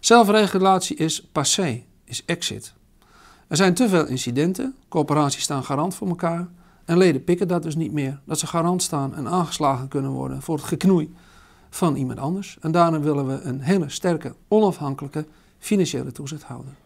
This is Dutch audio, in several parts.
Zelfregulatie is passé, is exit. Er zijn te veel incidenten, coöperaties staan garant voor elkaar en leden pikken dat dus niet meer. Dat ze garant staan en aangeslagen kunnen worden voor het geknoei van iemand anders. En daarom willen we een hele sterke, onafhankelijke financiële houden.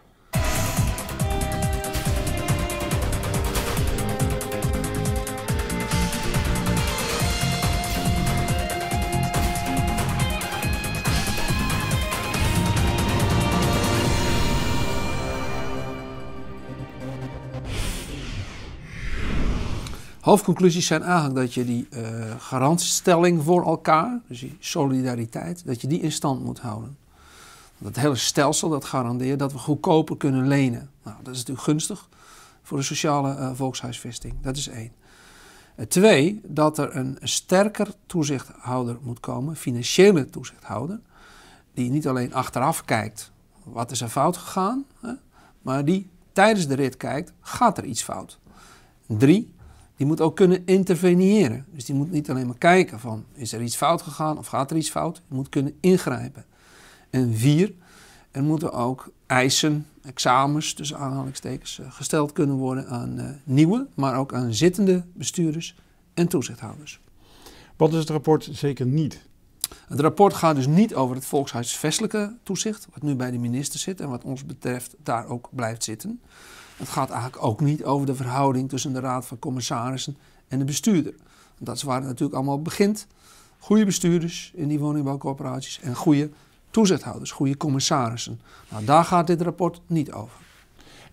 Hoofdconclusies zijn eigenlijk dat je die uh, garantstelling voor elkaar, dus die solidariteit, dat je die in stand moet houden. Dat hele stelsel dat garandeert dat we goedkoper kunnen lenen. Nou, dat is natuurlijk gunstig voor de sociale eh, volkshuisvesting. Dat is één. Eh, twee, dat er een sterker toezichthouder moet komen, financiële toezichthouder, die niet alleen achteraf kijkt wat is er fout gegaan, hè, maar die tijdens de rit kijkt, gaat er iets fout. Drie, die moet ook kunnen interveneren. Dus die moet niet alleen maar kijken van is er iets fout gegaan of gaat er iets fout. Die moet kunnen ingrijpen. En vier, er moeten ook eisen, examens tussen aanhalingstekens, eh, gesteld kunnen worden aan eh, nieuwe, maar ook aan zittende bestuurders en toezichthouders. Wat is het rapport zeker niet? Het rapport gaat dus niet over het volkshuisvestelijke toezicht, wat nu bij de minister zit en wat ons betreft daar ook blijft zitten. Het gaat eigenlijk ook niet over de verhouding tussen de raad van commissarissen en de bestuurder. Dat is waar het natuurlijk allemaal begint. Goede bestuurders in die woningbouwcorporaties en goede toezichthouders, goede commissarissen. Nou, daar gaat dit rapport niet over.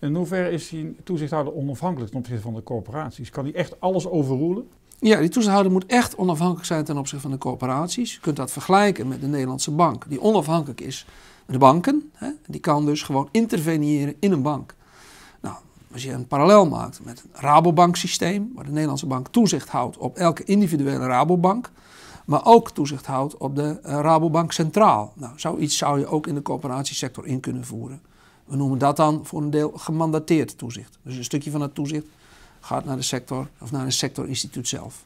In hoeverre is die toezichthouder onafhankelijk ten opzichte van de corporaties? Kan hij echt alles overroelen? Ja, die toezichthouder moet echt onafhankelijk zijn ten opzichte van de corporaties. Je kunt dat vergelijken met de Nederlandse bank, die onafhankelijk is met de banken. Hè? Die kan dus gewoon interveneren in een bank als je een parallel maakt met het Rabobank-systeem, waar de Nederlandse bank toezicht houdt op elke individuele Rabobank, maar ook toezicht houdt op de eh, Rabobank Centraal. Nou, zoiets zou je ook in de coöperatiesector in kunnen voeren. We noemen dat dan voor een deel gemandateerd toezicht. Dus een stukje van dat toezicht gaat naar de sector of naar een sectorinstituut zelf.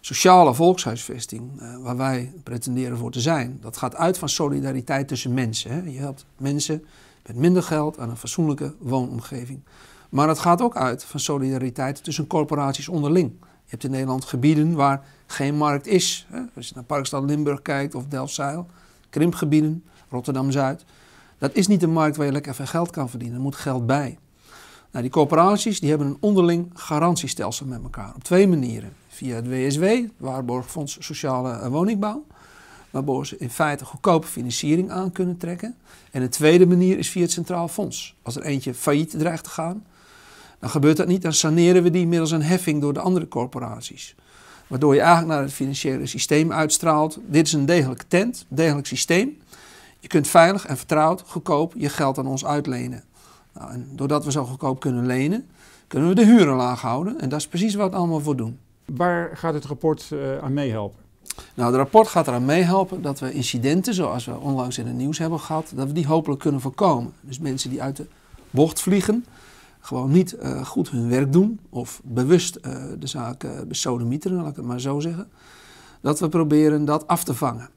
Sociale volkshuisvesting, eh, waar wij pretenderen voor te zijn, dat gaat uit van solidariteit tussen mensen. Je helpt mensen met minder geld aan een fatsoenlijke woonomgeving. Maar het gaat ook uit van solidariteit tussen corporaties onderling. Je hebt in Nederland gebieden waar geen markt is. Hè? Als je naar Parkstad Limburg kijkt of Delfzijl, krimpgebieden, Rotterdam-Zuid. Dat is niet een markt waar je lekker even geld kan verdienen. Er moet geld bij. Nou, die corporaties die hebben een onderling garantiestelsel met elkaar. Op twee manieren. Via het WSW, Waarborgfonds Sociale Woningbouw waardoor ze in feite goedkope financiering aan kunnen trekken. En een tweede manier is via het Centraal Fonds. Als er eentje failliet dreigt te gaan, dan gebeurt dat niet. Dan saneren we die middels een heffing door de andere corporaties. Waardoor je eigenlijk naar het financiële systeem uitstraalt. Dit is een degelijk tent, degelijk systeem. Je kunt veilig en vertrouwd, goedkoop je geld aan ons uitlenen. Nou, en doordat we zo goedkoop kunnen lenen, kunnen we de huren laag houden. En dat is precies wat we allemaal voor doen. Waar gaat het rapport eh, aan meehelpen? Nou, het rapport gaat eraan meehelpen dat we incidenten, zoals we onlangs in het nieuws hebben gehad, dat we die hopelijk kunnen voorkomen. Dus mensen die uit de bocht vliegen, gewoon niet eh, goed hun werk doen of bewust eh, de zaak uh, besodemieteren, laat ik het maar zo zeggen, dat we proberen dat af te vangen.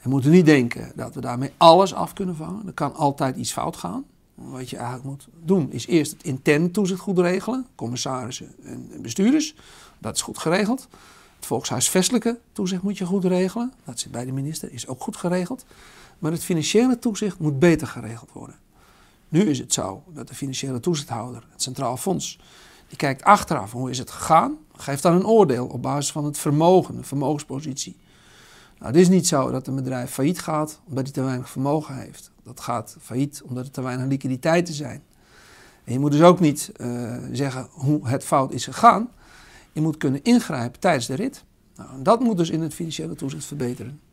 En we moeten niet denken dat we daarmee alles af kunnen vangen. Er kan altijd iets fout gaan. Wat je eigenlijk moet doen is eerst het intern toezicht goed regelen, commissarissen en bestuurders. Dat is goed geregeld. Het volkshuisvestelijke toezicht moet je goed regelen. Dat zit bij de minister, is ook goed geregeld. Maar het financiële toezicht moet beter geregeld worden. Nu is het zo dat de financiële toezichthouder, het Centraal Fonds, die kijkt achteraf hoe is het gegaan, geeft dan een oordeel op basis van het vermogen, de vermogenspositie. Nou, het is niet zo dat een bedrijf failliet gaat omdat hij te weinig vermogen heeft. Dat gaat failliet omdat er te weinig liquiditeiten zijn. En je moet dus ook niet eh, zeggen hoe het fout is gegaan, je moet kunnen ingrijpen tijdens de rit. Nou, en dat moet dus in het financiële toezicht verbeteren.